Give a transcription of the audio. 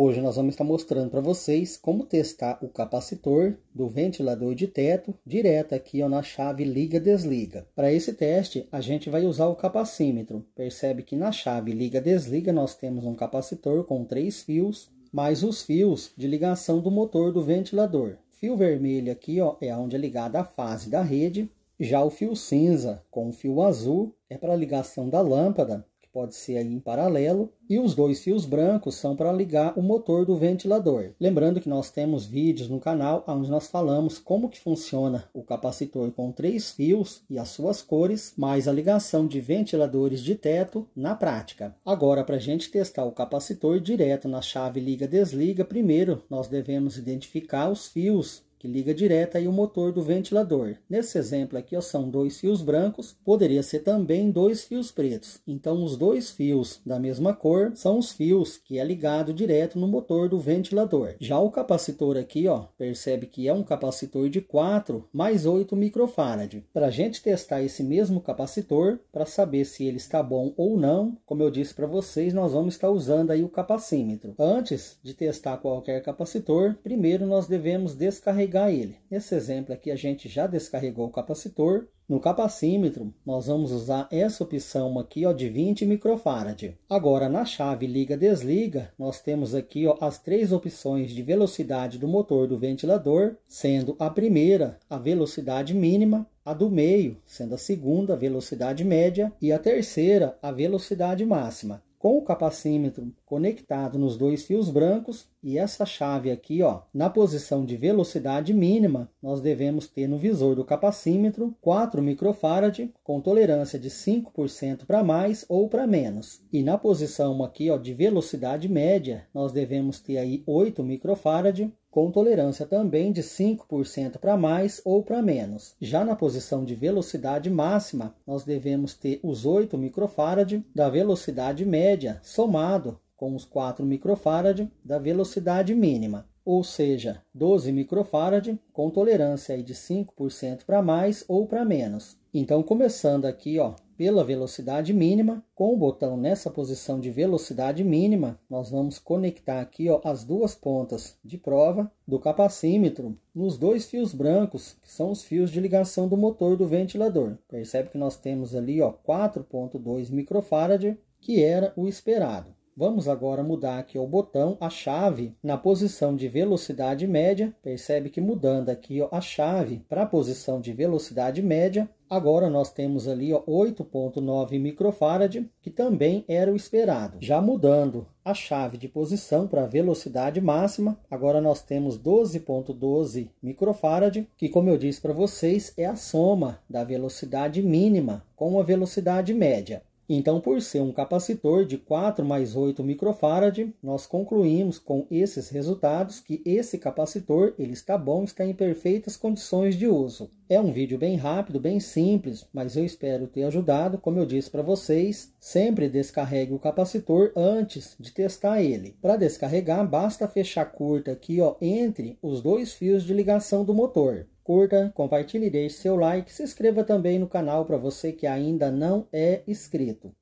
Hoje nós vamos estar mostrando para vocês como testar o capacitor do ventilador de teto direto aqui ó, na chave liga-desliga. Para esse teste a gente vai usar o capacímetro. Percebe que na chave liga-desliga nós temos um capacitor com três fios, mais os fios de ligação do motor do ventilador. Fio vermelho aqui ó, é onde é ligada a fase da rede, já o fio cinza com o fio azul é para ligação da lâmpada pode ser aí em paralelo, e os dois fios brancos são para ligar o motor do ventilador. Lembrando que nós temos vídeos no canal onde nós falamos como que funciona o capacitor com três fios e as suas cores, mais a ligação de ventiladores de teto na prática. Agora, para a gente testar o capacitor direto na chave liga-desliga, primeiro nós devemos identificar os fios que liga direta ao o motor do ventilador. Nesse exemplo aqui ó, são dois fios brancos, poderia ser também dois fios pretos. Então os dois fios da mesma cor são os fios que é ligado direto no motor do ventilador. Já o capacitor aqui, ó, percebe que é um capacitor de 4 mais 8 microfarad. Para a gente testar esse mesmo capacitor, para saber se ele está bom ou não, como eu disse para vocês, nós vamos estar usando aí o capacímetro. Antes de testar qualquer capacitor, primeiro nós devemos descarregar descarregar ele. Nesse exemplo aqui, a gente já descarregou o capacitor. No capacímetro, nós vamos usar essa opção aqui ó, de 20 microfarad. Agora, na chave liga-desliga, nós temos aqui ó, as três opções de velocidade do motor do ventilador, sendo a primeira a velocidade mínima, a do meio, sendo a segunda a velocidade média e a terceira a velocidade máxima com o capacímetro conectado nos dois fios brancos e essa chave aqui, ó, na posição de velocidade mínima, nós devemos ter no visor do capacímetro 4 microfarad com tolerância de 5% para mais ou para menos. E na posição aqui, ó, de velocidade média, nós devemos ter aí 8 microfarad com tolerância também de 5% para mais ou para menos. Já na posição de velocidade máxima, nós devemos ter os 8 microfarad da velocidade média somado com os 4 microfarad da velocidade mínima, ou seja, 12 microfarad com tolerância de 5% para mais ou para menos. Então começando aqui, ó, pela velocidade mínima. Com o botão nessa posição de velocidade mínima, nós vamos conectar aqui ó, as duas pontas de prova do capacímetro nos dois fios brancos, que são os fios de ligação do motor do ventilador. Percebe que nós temos ali 4.2 microfarad, que era o esperado. Vamos agora mudar aqui o botão, a chave, na posição de velocidade média. Percebe que mudando aqui ó, a chave para a posição de velocidade média, Agora nós temos ali 8.9 microfarad, que também era o esperado. Já mudando a chave de posição para velocidade máxima, agora nós temos 12.12 .12 microfarad, que como eu disse para vocês, é a soma da velocidade mínima com a velocidade média. Então, por ser um capacitor de 4 mais 8 microfarad, nós concluímos com esses resultados que esse capacitor ele está bom, está em perfeitas condições de uso. É um vídeo bem rápido, bem simples, mas eu espero ter ajudado. Como eu disse para vocês, sempre descarregue o capacitor antes de testar ele. Para descarregar, basta fechar curta aqui ó, entre os dois fios de ligação do motor curta, compartilhe, deixe seu like, se inscreva também no canal para você que ainda não é inscrito.